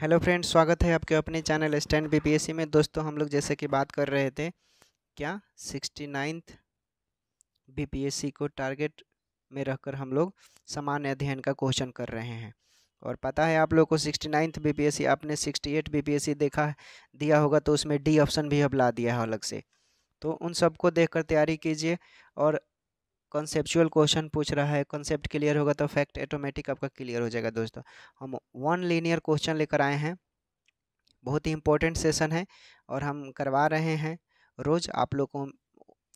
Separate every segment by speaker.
Speaker 1: hello friends स्वागत है आपके अपने चैनल स्टैंड बीपीएससी में दोस्तों हम लोग जैसे कि बात कर रहे थे क्या सिक्सटी नाइन्थ बी को टारगेट में रहकर हम लोग सामान्य अध्ययन का क्वेश्चन कर रहे हैं और पता है आप लोग को सिक्सटी नाइन्थ बी आपने सिक्सटी एट बी देखा दिया होगा तो उसमें डी ऑप्शन भी अब ला दिया है अलग से तो उन सबको देख कर तैयारी कीजिए और कॉन्सेप्चुअल क्वेश्चन पूछ रहा है कॉन्सेप्ट क्लियर होगा तो फैक्ट ऑटोमेटिक आपका क्लियर हो जाएगा दोस्तों हम वन लीनियर क्वेश्चन लेकर आए हैं बहुत ही इंपॉर्टेंट सेशन है और हम करवा रहे हैं रोज़ आप लोग को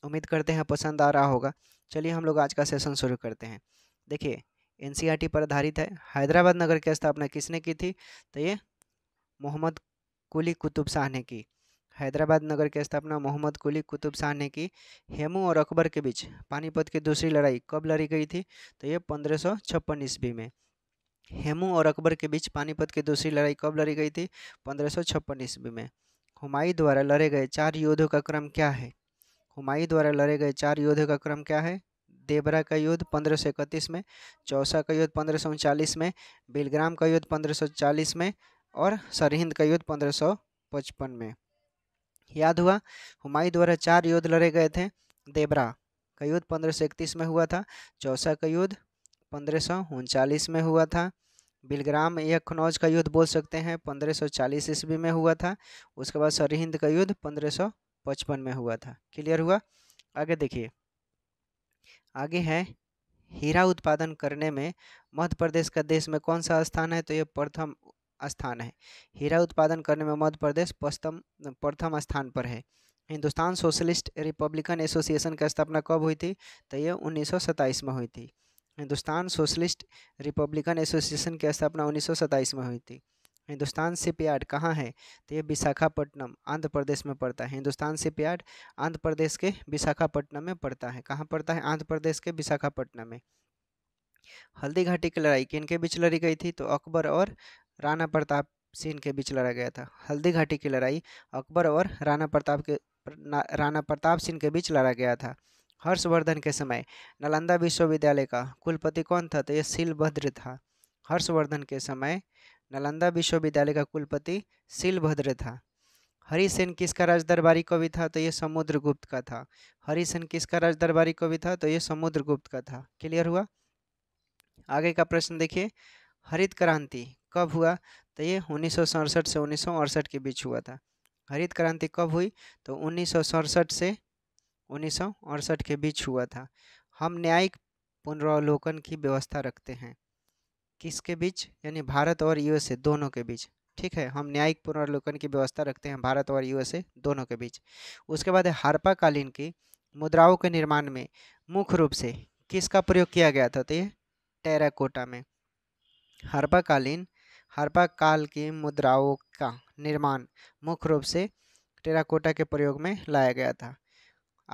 Speaker 1: उम्मीद करते हैं पसंद आ रहा होगा चलिए हम लोग आज का सेशन शुरू करते हैं देखिए एन e पर आधारित है हैदराबाद नगर की स्थापना किसने की थी तो ये मोहम्मद कुली कुतुब शाह ने की हैदराबाद नगर की स्थापना मोहम्मद कुली कुतुब शाह ने की हेमू और अकबर के बीच पानीपत की दूसरी लड़ाई कब लड़ी गई थी तो ये पंद्रह सौ छप्पन ईस्वी में हेमू और अकबर के बीच पानीपत की दूसरी लड़ाई कब लड़ी गई थी पंद्रह सौ छप्पन ईस्वी में हुमायूं द्वारा लड़े गए चार युद्धों का क्रम क्या है हुमायूं द्वारा लड़े गए चार युद्धों का क्रम क्या है देवरा का युद्ध पंद्रह सौ इकतीस में चौसा का युद्ध पंद्रह सौ उनचालीस में बिलग्राम का युद्ध पंद्रह सौ चालीस में और सरहिंद का युद्ध पंद्रह सौ पचपन में याद हुआ हुमायूं द्वारा चार युद्ध लड़े गए थे देबरा का युद्ध पंद्रह में हुआ था चौसा का युद्ध पंद्रह में हुआ था बिलग्राम या खनौज का युद्ध बोल सकते हैं 1540 ईस्वी में हुआ था उसके बाद सरहिंद का युद्ध 1555 में हुआ था क्लियर हुआ आगे देखिए आगे है हीरा उत्पादन करने में मध्य प्रदेश का देश में कौन सा स्थान है तो यह प्रथम स्थान है हीरा उत्पादन करने में मध्य प्रदेश पश्चिम प्रथम स्थान पर है हिंदुस्तान सोशलिस्ट रिपब्लिकन एसोसिएशन की स्थापना कब हुई थी तो ये उन्नीस में हुई थी हिंदुस्तान सोशलिस्ट रिपब्लिकन एसोसिएशन की स्थापना उन्नीस में हुई थी हिंदुस्तान शिपयार्ड कहाँ है तो ये विशाखापट्टनम आंध्र प्रदेश में पड़ता है हिंदुस्तान शिपयार्ड आंध्र प्रदेश के विशाखापट्टनम में पड़ता है कहाँ पड़ता है आंध्र प्रदेश के विशाखापट्टनम में हल्दी घाटी की लड़ाई किन के बीच लड़ी गई थी तो अकबर और राणा प्रताप सिंह के बीच लड़ा गया था हल्दी घाटी की लड़ाई अकबर और राणा प्रताप के राणा प्रताप सिंह के बीच लड़ा गया था हर्षवर्धन के समय नालंदा विश्वविद्यालय का कुलपति कौन था तो यह शीलभद्र था हर्षवर्धन के समय नालंदा विश्वविद्यालय का कुलपति शीलभद्र था हरिसेन किसका राजदरबारी कवि था तो यह समुद्रगुप्त का था हरिसेन किसका राजदरबारी कवि था तो यह समुद्रगुप्त का था क्लियर हुआ आगे का प्रश्न देखिए हरित क्रांति कब हुआ तो ये उन्नीस से उन्नीस के बीच हुआ था हरित क्रांति कब हुई तो उन्नीस से उन्नीस के बीच हुआ था हम न्यायिक पुनरावलोकन की व्यवस्था रखते हैं किसके बीच यानी भारत और यूएसए दोनों के बीच ठीक है हम न्यायिक पुनर्वलोकन की व्यवस्था रखते हैं भारत और यूएसए दोनों के बीच उसके बाद कालीन की मुद्राओं के निर्माण में मुख्य रूप से किसका प्रयोग किया गया था तो ये टेराकोटा में हरपाकालीन हरपा काल की मुद्राओं का निर्माण मुख्य रूप से टेराकोटा के प्रयोग में लाया गया था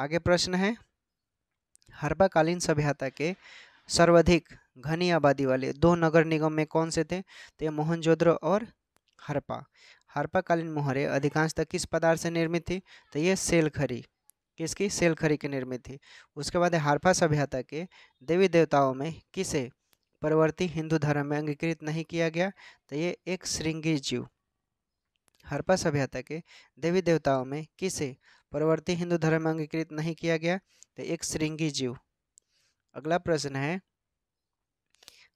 Speaker 1: आगे प्रश्न है हड़प्पाकालीन सभ्यता के सर्वाधिक घनी आबादी वाले दो नगर निगम में कौन से थे तो ये मोहनजोद्रो और हरपा हरपाकालीन मोहरे अधिकांशतः किस पदार्थ से निर्मित थी तो ये सेलखरी किसकी सेलखरी की निर्मित थी उसके बाद हरपा सभ्यता के देवी देवताओं में किसे परवर्ती हिंदू धर्म में अंगीकृत नहीं किया गया तो ये एक श्रृंगी जीव हरपा सभ्यता के देवी देवताओं में किसे परवर्ती हिंदू धर्म में अंगीकृत नहीं किया गया तो एक श्रृंगी जीव अगला प्रश्न है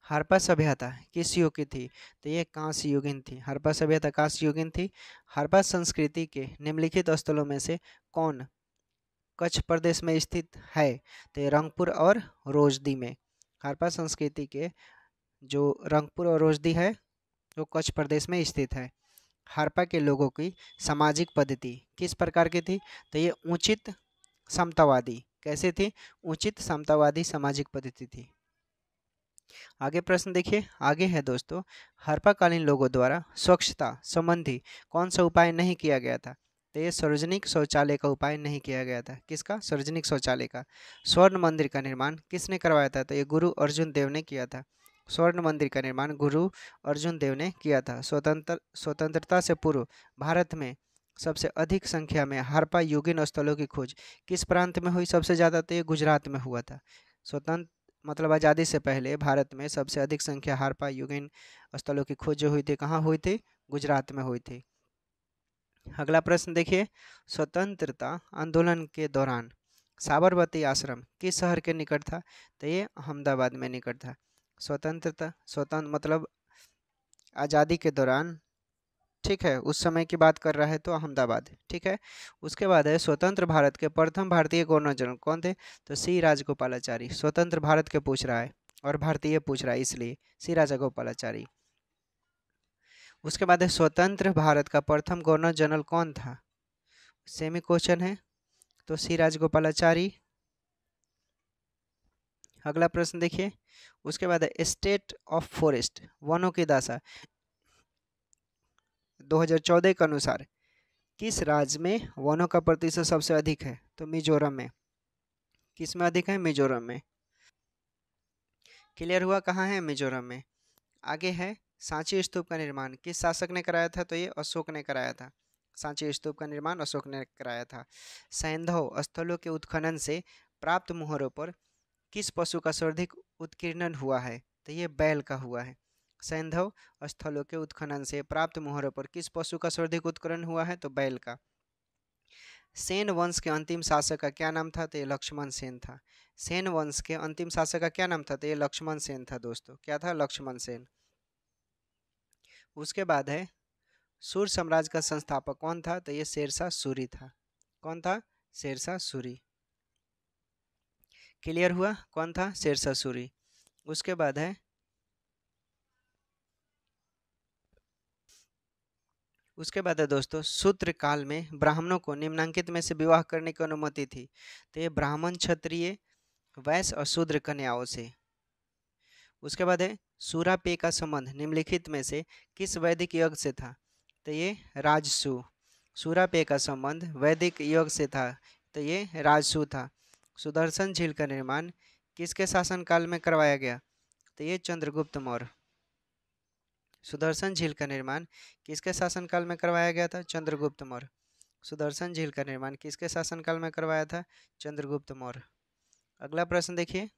Speaker 1: हरपा सभ्यता किस युग की थी तो ये कांस्य युगिन थी हरपा सभ्यता कांस्य युगिन थी हरपा संस्कृति के निम्नलिखित स्थलों में से कौन कच्छ प्रदेश में स्थित है तो रंगपुर और रोजदी में हड़प्पा संस्कृति के जो रंगपुर और रोजदी है वो कच्छ प्रदेश में स्थित है हड़प्पा के लोगों की सामाजिक पद्धति किस प्रकार की थी तो ये उचित समतावादी कैसे थी उचित समतावादी सामाजिक पद्धति थी आगे प्रश्न देखिए आगे है दोस्तों हड़प्पाकालीन लोगों द्वारा स्वच्छता संबंधी कौन सा उपाय नहीं किया गया था तो ये सार्वजनिक शौचालय का उपाय नहीं किया गया था किसका सार्वजनिक शौचालय का स्वर्ण मंदिर का निर्माण किसने करवाया था तो ये गुरु अर्जुन देव ने किया था स्वर्ण मंदिर का निर्माण गुरु अर्जुन देव ने किया था स्वतंत्र स्वतंत्रता से पूर्व भारत में सबसे अधिक संख्या में हारपा युगिन स्थलों की खोज किस प्रांत में हुई सबसे ज़्यादा तो ये गुजरात में हुआ था स्वतंत्र मतलब आज़ादी से पहले भारत में सबसे अधिक संख्या हारपा युगिन स्थलों की खोज जो हुई थी कहाँ हुई थी गुजरात में हुई थी अगला प्रश्न देखिए स्वतंत्रता आंदोलन के दौरान साबरमती आश्रम किस शहर के निकट था तो ये अहमदाबाद में निकट था स्वतंत्रता स्वतंत्र मतलब आज़ादी के दौरान ठीक है उस समय की बात कर रहा है तो अहमदाबाद ठीक है उसके बाद है स्वतंत्र भारत के प्रथम भारतीय गवर्नर जनरल कौन थे तो सी राजगोपालाचारी स्वतंत्र भारत के पूछ रहा है और भारतीय पूछ रहा है इसलिए सी राजा उसके बाद स्वतंत्र भारत का प्रथम गवर्नर जनरल कौन था सेम ही क्वेश्चन है तो सी राजगोपालाचारी अगला प्रश्न देखिए उसके बाद स्टेट ऑफ फॉरेस्ट वनों की दशा 2014 के अनुसार किस राज्य में वनों का प्रतिशत सबसे अधिक है तो मिजोरम में किस में अधिक है मिजोरम में क्लियर हुआ कहाँ है मिजोरम में आगे है सांची स्तूप का निर्माण किस शासक ने कराया था तो ये अशोक ने कराया था सांची स्तूप का निर्माण अशोक ने कराया था सैंधव स्थलों के उत्खनन से प्राप्त मुहरों पर किस पशु का सर्वाधिक उत्कीर्णन हुआ है तो ये बैल का हुआ है सैंधव स्थलों के उत्खनन से प्राप्त मुहरों पर किस पशु का सर्वाधिक उत्खनन हुआ है तो बैल का सेन वंश के अंतिम शासक का क्या नाम था तो ये लक्ष्मण सेन था सेन वंश के अंतिम शासक का क्या नाम था तो ये लक्ष्मण सेन था दोस्तों क्या था लक्ष्मण सेन उसके बाद है सूर्य साम्राज्य का संस्थापक कौन था तो ये शेरशाह सूरी था कौन था शेरशाह सूरी क्लियर हुआ कौन था शेरशाह सूरी उसके बाद है उसके बाद है दोस्तों सूत्र काल में ब्राह्मणों को निम्नांकित में से विवाह करने की अनुमति थी तो ये ब्राह्मण क्षत्रिय वैश्य और शूद्र कन्याओं से उसके बाद है सूरा पे का संबंध निम्नलिखित में से किस वैदिक योग से था तो ये राजसु सूरा पे का संबंध वैदिक योग से था तो ये राजसु था सुदर्शन झील का निर्माण किसके शासनकाल में करवाया गया तो ये चंद्रगुप्त मौर्य सुदर्शन झील का निर्माण किसके शासनकाल में करवाया गया था चंद्रगुप्त मौर्य सुदर्शन झील का निर्माण किसके शासनकाल में करवाया था चंद्रगुप्त मौर्य अगला प्रश्न देखिए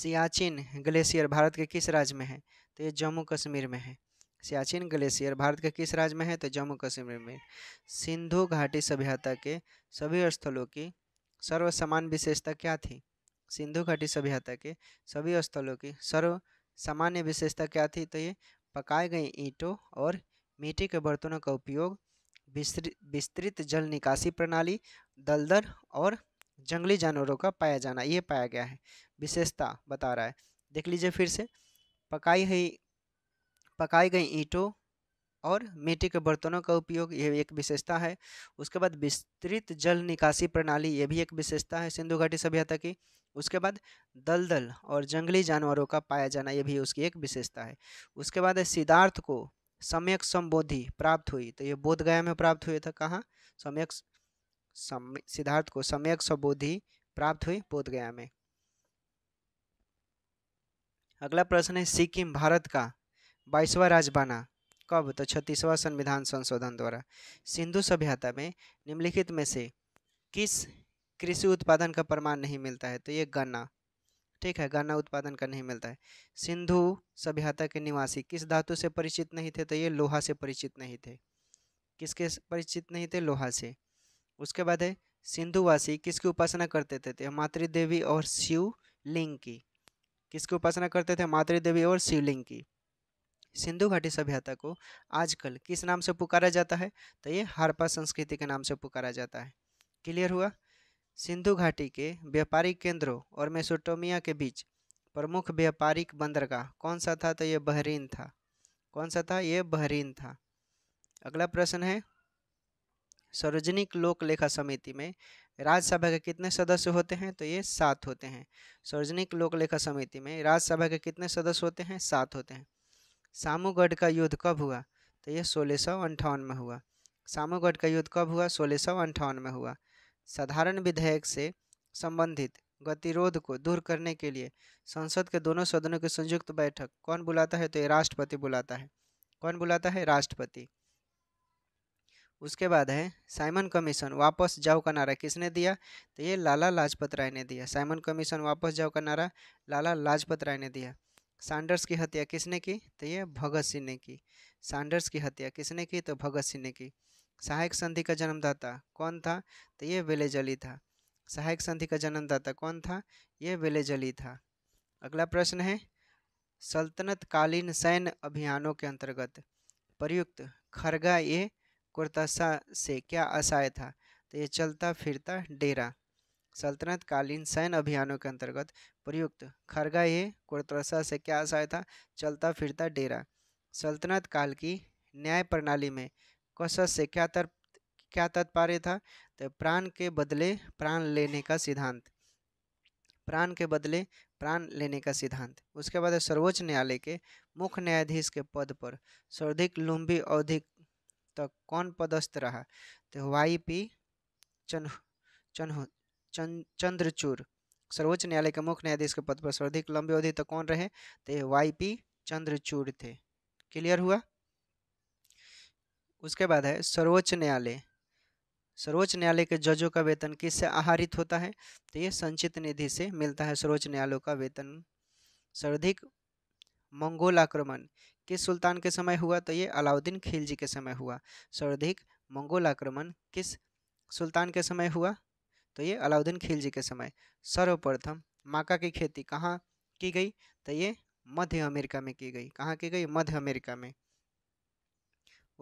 Speaker 1: सियाचिन ग्लेशियर भारत के किस राज्य में है तो ये जम्मू कश्मीर में है सियाचिन ग्लेशियर भारत के किस राज्य में है तो जम्मू कश्मीर में सिंधु घाटी सभ्यता के सभी स्थलों की सर्व समान विशेषता क्या थी सिंधु घाटी सभ्यता के सभी स्थलों की सर्व सामान्य विशेषता क्या थी तो ये पकाए गए ईंटों और मिट्टी के बर्तनों का उपयोग विस्तृत जल निकासी प्रणाली दलदल और जंगली जानवरों का पाया जाना ये पाया गया है विशेषता बता रहा है देख लीजिए फिर से पकाई हुई पकाई गई ईंटों और मिट्टी के बर्तनों का उपयोग यह एक विशेषता है उसके बाद विस्तृत जल निकासी प्रणाली यह भी एक विशेषता है सिंधु घाटी सभ्यता की उसके बाद दलदल और जंगली जानवरों का पाया जाना यह भी उसकी एक विशेषता है उसके बाद सिद्धार्थ को सम्यक संबोधि प्राप्त हुई तो ये बोधगया में प्राप्त हुए था कहाँ सम्यक सम, सिद्धार्थ को सम्यक संबोधि प्राप्त हुई बोधगया में अगला प्रश्न है सिक्किम भारत का बाईसवा राज्य बना कब तो छत्तीसवां संविधान संशोधन द्वारा सिंधु सभ्यता में निम्नलिखित में से किस कृषि उत्पादन का प्रमाण नहीं मिलता है तो ये गन्ना ठीक है गन्ना उत्पादन का नहीं मिलता है सिंधु सभ्यता के निवासी किस धातु से परिचित नहीं थे तो ये लोहा से परिचित नहीं थे किसके परिचित नहीं थे लोहा से उसके बाद है सिंधुवासी किसकी उपासना करते थे तो मातृदेवी और शिव लिंग की किसकी उपासना करते थे मातृ देवी और शिवलिंग की सिंधु घाटी सभ्यता को आजकल किस नाम से पुकारा जाता है तो ये हारपा संस्कृति के नाम से पुकारा जाता है क्लियर हुआ सिंधु घाटी के व्यापारिक केंद्रों और मेसोटोमिया के बीच प्रमुख व्यापारिक बंदरगाह कौन सा था तो ये बहरीन था कौन सा था ये बहरीन था अगला प्रश्न है सार्वजनिक लोक लेखा समिति में राज्यसभा के कितने सदस्य होते हैं तो ये सात होते हैं सार्वजनिक लोकलेखा समिति में राज्यसभा के कितने सदस्य होते हैं सात होते हैं सामूगढ़ का युद्ध कब हुआ तो ये सोलह सौ अंठावन में हुआ सामूगढ़ का युद्ध कब हुआ सोलह सौ अंठावन में हुआ साधारण विधेयक से संबंधित गतिरोध को दूर करने के लिए संसद के दोनों सदनों की संयुक्त बैठक कौन बुलाता है तो ये राष्ट्रपति बुलाता है कौन बुलाता है राष्ट्रपति उसके बाद है साइमन कमीशन वापस जाओ का नारा किसने दिया तो ये लाला लाजपत राय ने दिया साइमन कमीशन वापस जाओ का नारा लाला लाजपत राय ने दिया सैंडर्स की हत्या किसने की तो ये भगत सिंह ने की सैंडर्स की हत्या किसने की तो भगत सिंह ने की सहायक संधि का जन्मदाता कौन था तो ये बेलेजली था सहायक संधि का जन्मदाता कौन था ये बेलेजली था अगला प्रश्न है सल्तनतकालीन सैन्य अभियानों के अंतर्गत प्रयुक्त खरगा ये कुर्तसा से क्या आशय था तो ये चलता फिरता डेरा सल्तनत कालीन सैन्य अभियानों के अंतर्गत प्रयुक्त खरगा ये कुर्तसा से क्या आशय था चलता फिरता डेरा सल्तनत काल की न्याय प्रणाली में कस से क्या तर क्या तत्पर्य था तो प्राण के बदले प्राण लेने का सिद्धांत प्राण के बदले प्राण लेने का सिद्धांत उसके बाद सर्वोच्च न्यायालय के मुख्य न्यायाधीश के पद पर सर्वाधिक लुम्बी अवधिक तक तो कौन पदस्थ रहा तो वाई पी चन चन चंद चंद्रचूर सर्वोच्च न्यायालय के मुख्य न्यायाधीश के पद पर सर्वाधिक लंबी अवधि तक कौन रहे तो वाई पी चंद्रचूर थे क्लियर हुआ उसके बाद है सर्वोच्च न्यायालय सर्वोच्च न्यायालय के जजों का वेतन किससे आहारित होता है तो ये संचित निधि से मिलता है सर्वोच्च न्यायालय का वेतन सर्वाधिक मंगोल आक्रमण किस सुल्तान के समय हुआ तो ये अलाउद्दीन खिलजी के समय हुआ सर्वाधिक मंगोल आक्रमण किस सुल्तान के समय हुआ तो ये अलाउद्दीन खिलजी के समय सर्वप्रथम माका की खेती कहाँ की गई तो ये मध्य अमेरिका में की गई कहाँ की गई मध्य अमेरिका में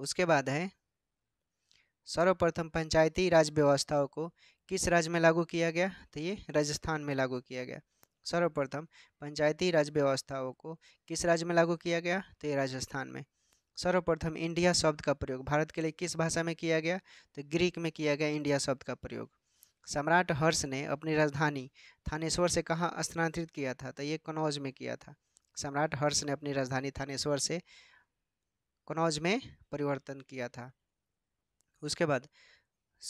Speaker 1: उसके बाद है सर्वप्रथम पंचायती राज व्यवस्थाओं को किस राज्य में लागू किया गया तो ये राजस्थान में लागू किया गया सर्वप्रथम पंचायती राज व्यवस्थाओं को किस राज्य में लागू किया गया तो ये राजस्थान में सर्वप्रथम इंडिया शब्द का प्रयोग भारत के लिए किस भाषा में किया गया तो ग्रीक में किया गया इंडिया शब्द का प्रयोग सम्राट हर्ष ने अपनी राजधानी थानेश्वर से कहाँ स्थानांतरित किया था तो ये कनौज में किया था सम्राट हर्ष ने अपनी राजधानी थानेश्वर से कनौज में परिवर्तन किया था उसके बाद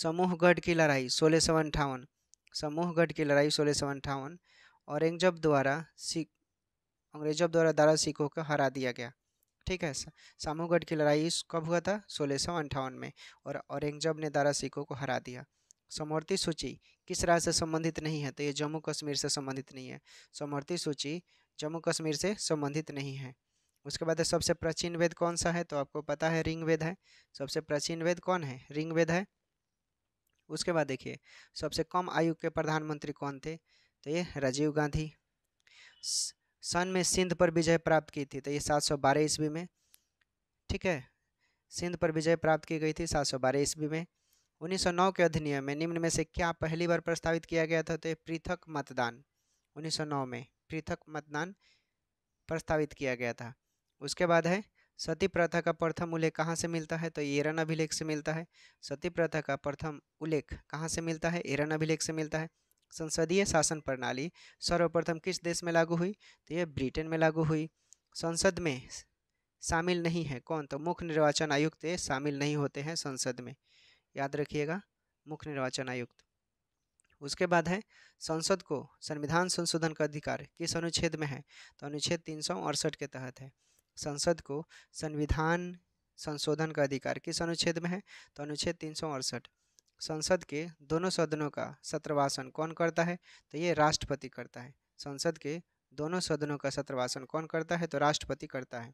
Speaker 1: समूहगढ़ की लड़ाई सोलह सौ अंठावन समूहगढ़ की लड़ाई सोलह सौ अंठावन औरंगजेब द्वारा सिख अंग्रेजों द्वारा दारा सिखों को हरा दिया गया ठीक है सामूगढ़ की लड़ाई कब हुआ था सोलह में और औरंगजेब ने दारा सिखों को हरा दिया समर्थी सूची किस राज्य से संबंधित नहीं है तो ये जम्मू कश्मीर से संबंधित नहीं है समर्थी सूची जम्मू कश्मीर से संबंधित नहीं है उसके बाद सबसे प्राचीन वेद कौन सा है तो आपको पता है रिंग वेद है सबसे प्राचीन वेद कौन है रिंग वेद है उसके बाद देखिए सबसे कम आयु के प्रधानमंत्री कौन थे तो ये राजीव गांधी सन में सिंध पर विजय प्राप्त की थी तो ये 712 ईस्वी में ठीक है सिंध पर विजय प्राप्त की गई थी 712 ईस्वी में 1909 के अधिनियम में निम्न में से क्या पहली बार प्रस्तावित किया गया था तो ये पृथक मतदान 1909 में पृथक मतदान प्रस्तावित किया गया था उसके बाद है सती प्रथा का प्रथम उल्लेख कहाँ से मिलता है तो ईरन अभिलेख से मिलता है सती प्रथा का प्रथम उल्लेख कहाँ से मिलता है ईरन अभिलेख से मिलता है संसदीय शासन प्रणाली सर्वप्रथम किस देश में लागू हुई तो यह ब्रिटेन में लागू हुई संसद में शामिल नहीं है कौन तो मुख्य निर्वाचन आयुक्त शामिल नहीं होते हैं संसद में याद रखिएगा मुख्य निर्वाचन आयुक्त उसके बाद है संसद को संविधान संशोधन का अधिकार किस अनुच्छेद में है तो अनुच्छेद तीन के तहत है संसद को संविधान संशोधन का अधिकार किस अनुच्छेद में है तो अनुच्छेद तीन संसद के दोनों सदनों का सत्रवासन कौन करता है तो ये राष्ट्रपति करता है संसद के दोनों सदनों का सत्रवासन कौन करता है तो राष्ट्रपति करता है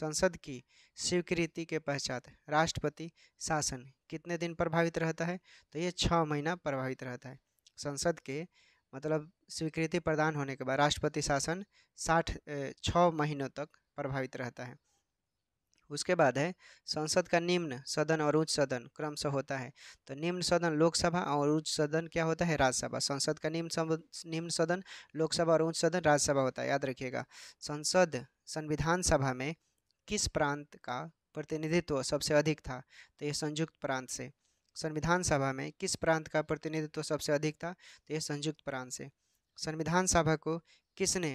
Speaker 1: संसद की स्वीकृति के पश्चात राष्ट्रपति शासन कितने दिन प्रभावित रहता है तो ये छः महीना प्रभावित रहता है संसद के मतलब स्वीकृति प्रदान होने के बाद राष्ट्रपति शासन साठ छः महीनों तक प्रभावित रहता है उसके बाद है संसद का निम्न सदन और उच्च सदन क्रमशः होता है तो निम्न सदन लोकसभा और उच्च सदन क्या होता है राज्यसभा संसद का निम्न निम्न सदन लोकसभा और उच्च सदन राज्यसभा होता है याद रखिएगा संसद संविधान सभा में किस प्रांत का प्रतिनिधित्व सबसे अधिक था तो यह संयुक्त प्रांत से संविधान सभा में किस प्रांत का प्रतिनिधित्व सबसे अधिक था तो यह संयुक्त प्रांत से संविधान सभा को किसने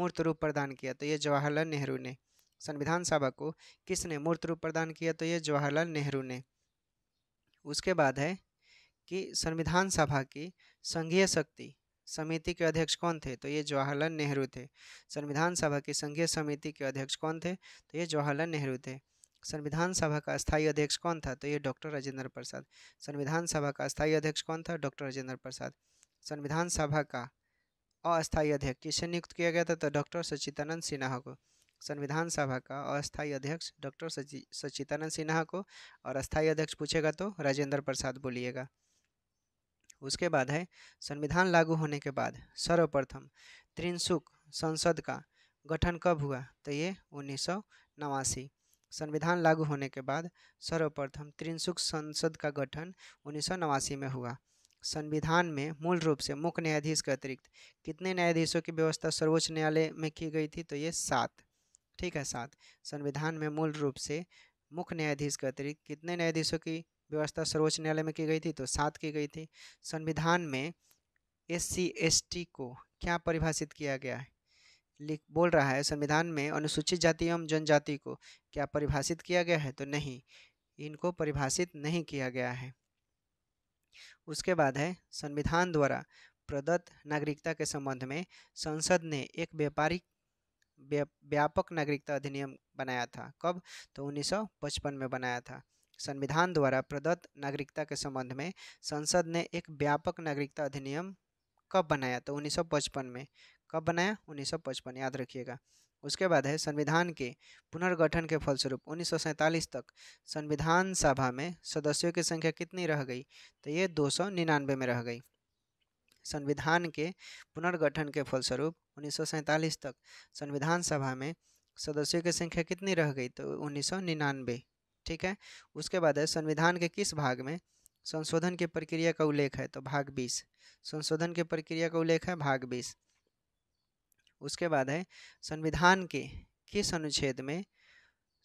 Speaker 1: मूर्त रूप प्रदान किया तो ये जवाहरलाल नेहरू ने संविधान सभा को किसने मूर्त रूप प्रदान किया तो ये जवाहरलाल नेहरू ने उसके बाद है कि संविधान सभा की संघीय शक्ति समिति के अध्यक्ष कौन थे तो ये जवाहरलाल नेहरू थे संविधान सभा की संघीय समिति के अध्यक्ष कौन थे तो ये जवाहरलाल नेहरू थे संविधान सभा का स्थायी अध्यक्ष कौन था तो ये डॉक्टर राजेंद्र प्रसाद संविधान सभा का स्थायी अध्यक्ष कौन था डॉक्टर राजेंद्र प्रसाद संविधान सभा का अस्थायी अध्यक्ष किसे नियुक्त किया गया था तो डॉक्टर सचिदानंद सिन्हा को संविधान सभा का अस्थायी अध्यक्ष डॉक्टर सचिदानंद सिन्हा को और अस्थायी अध्यक्ष पूछेगा तो राजेंद्र प्रसाद बोलिएगा उसके बाद है संविधान लागू होने के बाद सर्वप्रथम त्रिनसुक संसद का गठन कब हुआ तो ये उन्नीस संविधान लागू होने के बाद सर्वप्रथम त्रिनसुक संसद का गठन उन्नीस में हुआ संविधान में मूल रूप से मुख्य न्यायाधीश के अतिरिक्त कितने न्यायाधीशों की व्यवस्था सर्वोच्च न्यायालय में की गई थी तो ये सात ठीक है सात संविधान में मूल रूप से मुख्य न्यायाधीश के अतिरिक्त कितने न्यायाधीशों की व्यवस्था सर्वोच्च न्यायालय में की गई थी तो सात की गई थी संविधान में एस सी एस टी को क्या परिभाषित किया गया है लिख बोल रहा है संविधान में अनुसूचित जाति एवं जनजाति को क्या परिभाषित किया गया है तो नहीं इनको परिभाषित नहीं किया गया है उसके बाद है संविधान द्वारा प्रदत्त नागरिकता के संबंध में संसद ने एक व्यापारिक व्यापक नागरिकता अधिनियम बनाया था कब तो 1955 में बनाया था संविधान द्वारा प्रदत्त नागरिकता के संबंध में संसद ने एक व्यापक नागरिकता अधिनियम कब बनाया तो 1955 में कब बनाया 1955 याद रखिएगा उसके बाद है संविधान के पुनर्गठन के फलस्वरूप उन्नीस तक संविधान सभा में सदस्यों की संख्या कितनी रह गई तो ये दो में रह गई संविधान के पुनर्गठन के फलस्वरूप उन्नीस तक संविधान सभा में सदस्यों की संख्या कितनी रह गई तो उन्नीस ठीक है उसके बाद है संविधान के किस भाग में संशोधन की प्रक्रिया का उल्लेख है तो भाग बीस संशोधन की प्रक्रिया का उल्लेख है भाग बीस उसके बाद है संविधान के किस अनुच्छेद में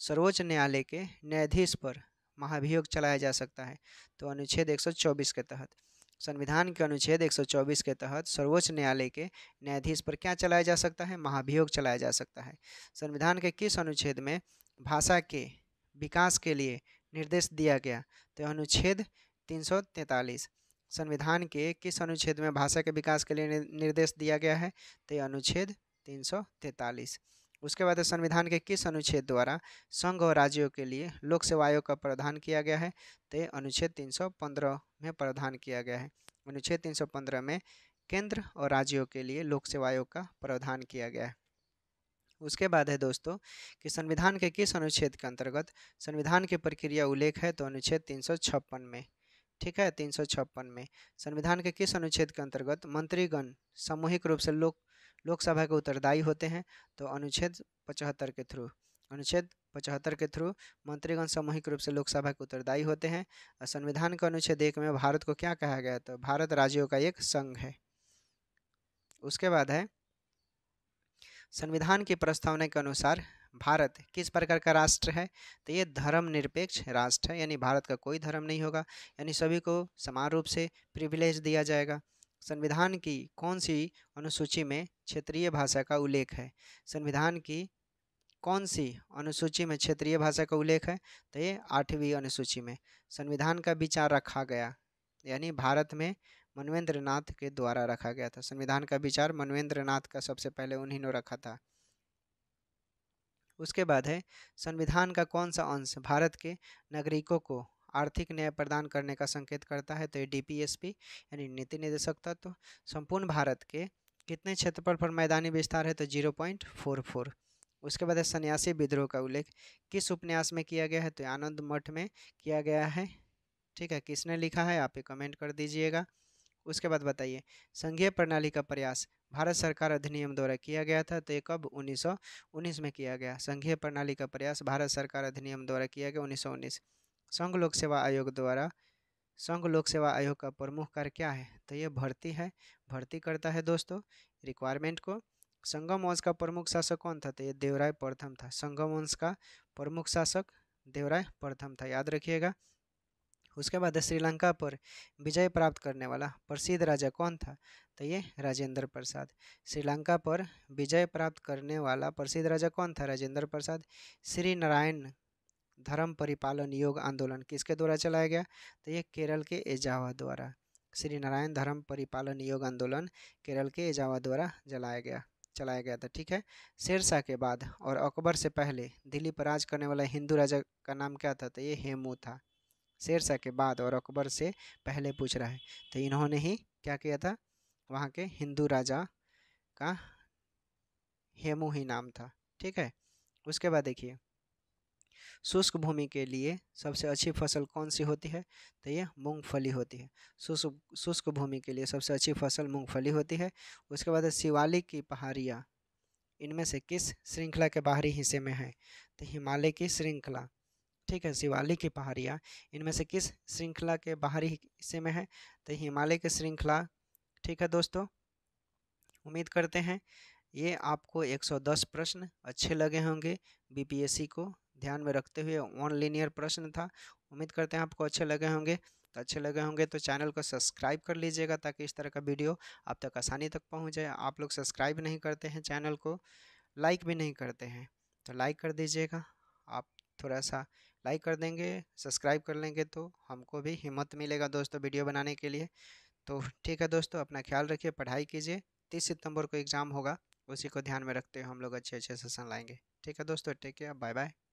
Speaker 1: सर्वोच्च न्यायालय के न्यायाधीश पर महाभियोग चलाया जा सकता है तो अनुच्छेद 124 के तहत संविधान के अनुच्छेद 124 के तहत सर्वोच्च न्यायालय के न्यायाधीश पर क्या चलाया जा सकता है महाभियोग चलाया जा सकता है संविधान के किस अनुच्छेद में भाषा के विकास के लिए निर्देश दिया गया तो अनुच्छेद 343 संविधान के किस अनुच्छेद में भाषा के विकास के लिए निर्देश दिया गया है तो अनुच्छेद तीन उसके बाद संविधान के किस अनुच्छेद द्वारा संघ और राज्यों के लिए लोक सेवा आयोग का प्रावधान किया गया है तो अनुच्छेद 315 में प्रावधान किया गया है अनुच्छेद 315 में केंद्र और राज्यों के लिए लोक सेवा आयोग का प्रावधान किया गया है उसके बाद है दोस्तों कि संविधान के किस अनुच्छेद के अंतर्गत संविधान की प्रक्रिया उल्लेख है तो अनुच्छेद तीन में ठीक है तीन में संविधान के किस अनुच्छेद के अंतर्गत मंत्रीगण सामूहिक रूप से लोक लोकसभा के उत्तरदायी होते हैं तो अनुच्छेद पचहत्तर के थ्रू अनुच्छेद पचहत्तर के थ्रू मंत्रीगण सामूहिक रूप से लोकसभा के उत्तरदायी होते हैं और संविधान का अनुच्छेद एक में भारत को क्या कहा गया तो भारत राज्यों का एक संघ है उसके बाद है संविधान की प्रस्तावना के अनुसार भारत किस प्रकार का राष्ट्र है तो ये धर्मनिरपेक्ष राष्ट्र है यानी भारत का कोई धर्म नहीं होगा यानी सभी को समान रूप से प्रिविलेज दिया जाएगा संविधान की कौन सी अनुसूची में क्षेत्रीय भाषा का उल्लेख है संविधान की कौन सी अनुसूची में क्षेत्रीय भाषा का उल्लेख है तो ये आठवीं अनुसूची में संविधान का विचार रखा गया यानी भारत में मनवेंद्र नाथ के द्वारा रखा गया था संविधान का विचार मनवेंद्र नाथ का सबसे पहले उन्हीं ने रखा था उसके बाद है संविधान का कौन सा अंश भारत के नागरिकों को आर्थिक न्याय प्रदान करने का संकेत करता है तो ये डीपीएसपी यानी नीति निदेशक तत्व तो संपूर्ण भारत के कितने क्षेत्रफल पर मैदानी विस्तार है तो जीरो पॉइंट फोर फोर उसके बाद है सन्यासी विद्रोह का उल्लेख किस उपन्यास में किया गया है तो आनंद मठ में किया गया है ठीक है किसने लिखा है आप ये कमेंट कर दीजिएगा उसके बाद बताइए संघीय प्रणाली का प्रयास भारत सरकार अधिनियम द्वारा किया गया था तो ये कब 1919 में किया गया संघीय प्रणाली का प्रयास भारत सरकार अधिनियम द्वारा किया गया 1919 संघ लोक सेवा आयोग द्वारा संघ लोक सेवा आयोग का प्रमुख कार्य क्या है तो ये भर्ती है भर्ती करता है दोस्तों रिक्वायरमेंट को संगम वंश का प्रमुख शासक कौन था तो ये देवराय प्रथम था संगम वंश का प्रमुख शासक देवराय प्रथम था याद रखिएगा उसके बाद श्रीलंका पर विजय प्राप्त करने वाला प्रसिद्ध राजा कौन था तो ये राजेंद्र प्रसाद श्रीलंका पर विजय प्राप्त करने वाला प्रसिद्ध राजा कौन था राजेंद्र प्रसाद श्री नारायण धर्म परिपालन योग आंदोलन किसके द्वारा चलाया गया तो ये केरल के एजावा द्वारा श्री नारायण धर्म परिपालन योग आंदोलन केरल के एजावा द्वारा जलाया गया चलाया गया था ठीक है शेरशाह के बाद और अकबर से पहले दिल्ली पर राज करने वाला हिंदू राजा का नाम क्या था तो ये हेमू था शेरशाह के बाद और अकबर से पहले पूछ रहा है तो इन्होंने ही क्या किया था वहाँ के हिंदू राजा का हेमू ही नाम था ठीक है उसके बाद देखिए शुष्क भूमि के लिए सबसे अच्छी फसल कौन सी होती है तो ये मूंगफली होती है शुष्क शुष्क भूमि के लिए सबसे अच्छी फसल मूंगफली होती है उसके बाद शिवालिक की पहाड़ियाँ इनमें से किस श्रृंखला के बाहरी हिस्से में है तो हिमालय की श्रृंखला ठीक है शिवालिक की पहाड़ियाँ इनमें से किस श्रृंखला के बाहरी हिस्से में है तो हिमालय की श्रृंखला ठीक है दोस्तों उम्मीद करते हैं ये आपको 110 प्रश्न अच्छे लगे होंगे बीपीएससी को ध्यान में रखते हुए ऑन लीनियर प्रश्न था उम्मीद करते हैं आपको अच्छे लगे होंगे तो अच्छे लगे होंगे तो चैनल को सब्सक्राइब कर लीजिएगा ताकि इस तरह का वीडियो आप तक आसानी तक पहुँच जाए आप लोग सब्सक्राइब नहीं करते हैं चैनल को लाइक भी नहीं करते हैं तो लाइक कर दीजिएगा आप थोड़ा सा लाइक कर देंगे सब्सक्राइब कर लेंगे तो हमको भी हिम्मत मिलेगा दोस्तों वीडियो बनाने के लिए तो ठीक है दोस्तों अपना ख्याल रखिए पढ़ाई कीजिए तीस सितंबर को एग्ज़ाम होगा उसी को ध्यान में रखते हुए हम लोग अच्छे अच्छे सेशन लाएंगे ठीक है दोस्तों टेक केयर बाय बाय